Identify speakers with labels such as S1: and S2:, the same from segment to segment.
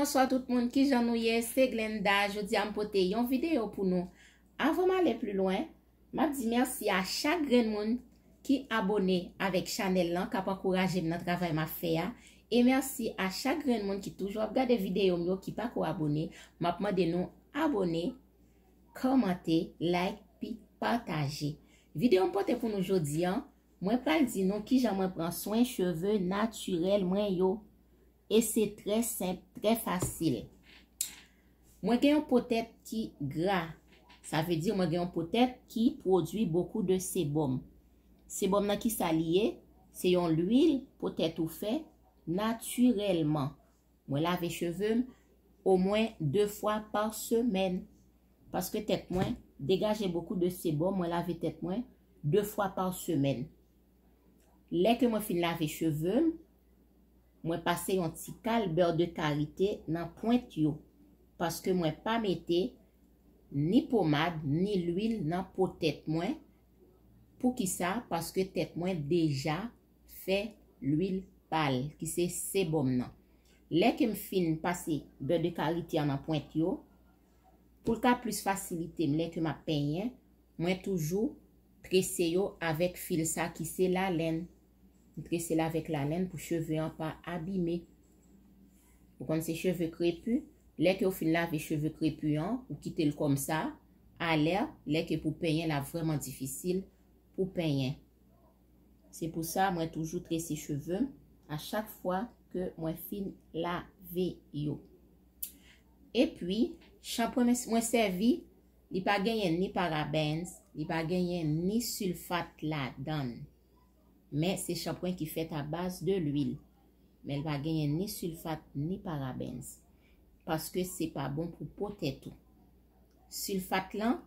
S1: Bonsoir tout moun ki jan nou ye, se Glenda Jodi an potè yon videyo pou nou Avonman le plou loyn Map di mersi a chak gren moun Ki abone avèk chanel lan Kap akouraje mna travè ma fè ya E mersi a chak gren moun Ki toujwa ap gade videyo myo ki pak ou abone Map ma de nou abone Komante, like Pi pataje Videyo m potè pou nou jodi an Mwen pal di nou ki jan mwen pran soen cheve Naturel mwen yo Et c'est très simple, très facile. Mwen gen yon potet ki gra. Sa ve di mwen gen yon potet ki produi beaucoup de sebum. Sebum nan ki sa liye, se yon l'huil potet ou fe, naturellement. Mwen lave cheveum ou mwen 2 fwa par semen. Paske tet mwen degaje beaucoup de sebum. Mwen lave tet mwen 2 fwa par semen. Lè ke mwen fin lave cheveum, mwen pase yon ti kal beur de karite nan point yo, paske mwen pa mette ni pomade, ni l'wil nan potet mwen, pou ki sa, paske tet mwen deja fe l'wil pal, ki se se bom nan. Lè ke m fin pase beur de karite nan point yo, pou l'ka plus fasilite m, lè ke m apenye, mwen toujou prese yo avèk fil sa ki se la lèn. ou trese la vek la len pou cheve an pa abime. Ou kon se cheve krepu, leke ou fin la vek cheve krepu an, ou kite l kom sa, ale, leke pou penyen la vreman difisil, pou penyen. Se pou sa, mwen toujou trese cheve, a chak fwa ke mwen fin la ve yo. E pwi, chanpon mwen servi, li pa genyen ni parabens, li pa genyen ni sulfat la dan. Men se chanpwen ki fet a base de l'huil. Men va genyen ni sulfat ni parabens. Paske se pa bon pou poteto. Sulfat lan,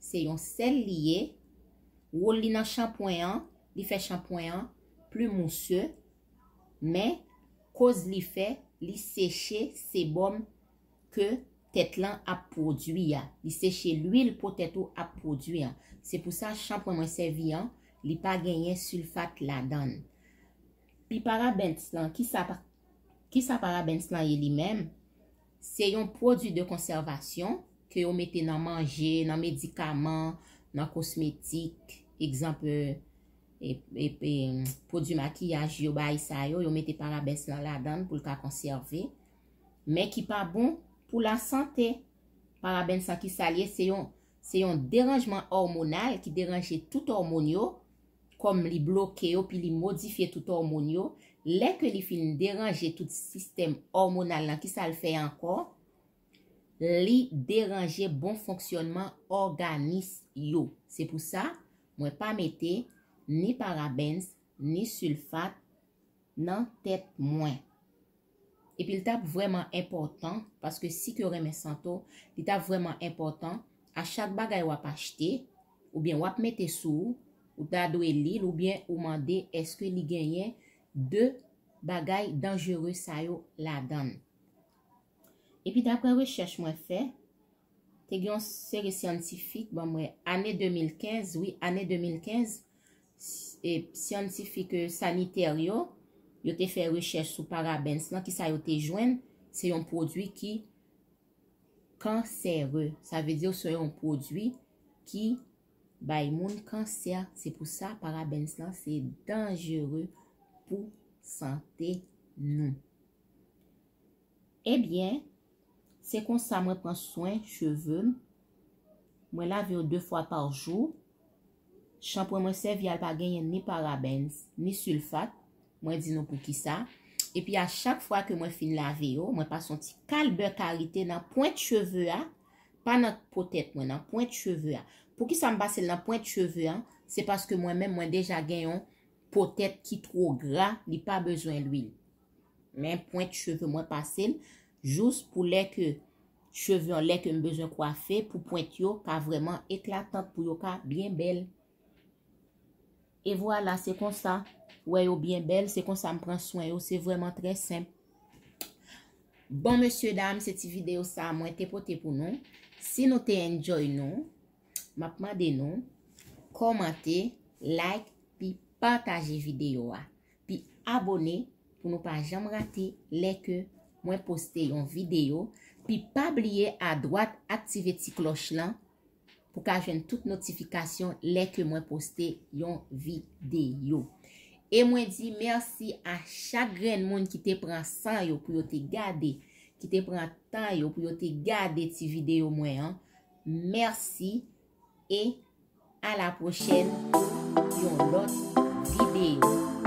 S1: se yon sel liye, wou li nan chanpwen an, li fe chanpwen an, plu monsye, men, koz li fe, li seche se bom ke tet lan ap produya. Li seche l'huil poteto ap produyan. Se pou sa chanpwen mwen se viyan, li pa genyen sulfat la dan pi parabens lan ki sa parabens lan li men se yon prodou de konservasyon ki yo mette nan manje, nan medikaman nan kosmetik ekzamp e, e, e, prodou makiyaj yo bay sa yo, yo mette parabens lan la dan pou lka konserve me ki pa bon pou la sante parabens lan ki sa li se yon deranjman hormonal ki deranje tout hormonyo kom li bloke yo, pi li modifiye tout hormon yo, le ke li fin deranje tout sistem hormonal nan ki sa l fey anko, li deranje bon fonksyonman organis yo. Se pou sa, mwen pa mette ni parabens, ni sulfat nan tet mwen. E pi l tap vweman important, paske si kyo reme santo, li tap vweman important, a chak bagay wap achete, ou bien wap mette sou ou, Ou dadwe li, ou bien ou mande eske li genyen de bagay denjere sa yo la dan. E pi dapre rechèche mwen fè, te gyon sère scientifique, mwen bon mwen, anè 2015, oui, anè 2015, e scientifique saniter yo, yo te fè rechèche sou parabens. Nan ki sa yo te jwen, se yon prodwi ki kansère. Sa ve diyo se yon prodwi ki... Bay moun kanser, se pou sa, parabens lan se denjere pou sante nou. Ebyen, se konsa mwen pran swen cheve, mwen lave yo de fwa par jou, chanpwen mwen se vyal pa genyen ni parabens, ni sulfat, mwen di nou pou ki sa. Epy a chak fwa ke mwen fin lave yo, mwen pa son ti kalbe karite nan point cheve a, Pa nan potet mwen nan point cheve a. Pou ki sa m basel nan point cheve a, se paske mwen men mwen deja genyon potet ki tro gra, li pa bezwen l'huil. Men point cheve mwen pasel, jous pou lek cheve, lek m bezwen kwafe, pou point yo, ka vreman eklatant pou yo ka, bien bel. E vwala, se konsa, wè yo bien bel, se konsa m pran swen yo, se vweman tre semp. Bon, monsye dam, se ti video sa, mwen te potepounon, Se nou te enjoy nou, mapman de nou, komante, like, pi pataje videyo a. Pi abone pou nou pa jam rate leke mwen poste yon videyo. Pi pabliye a dwat aktive ti kloch lan pou ka jwen tout notifikasyon leke mwen poste yon videyo. E mwen di mersi a chagren moun ki te pran san yo pou yo te gade. Ki te pran tan yo pou yo te gade ti video mwen. Mersi e a la prochen yon lot videyo.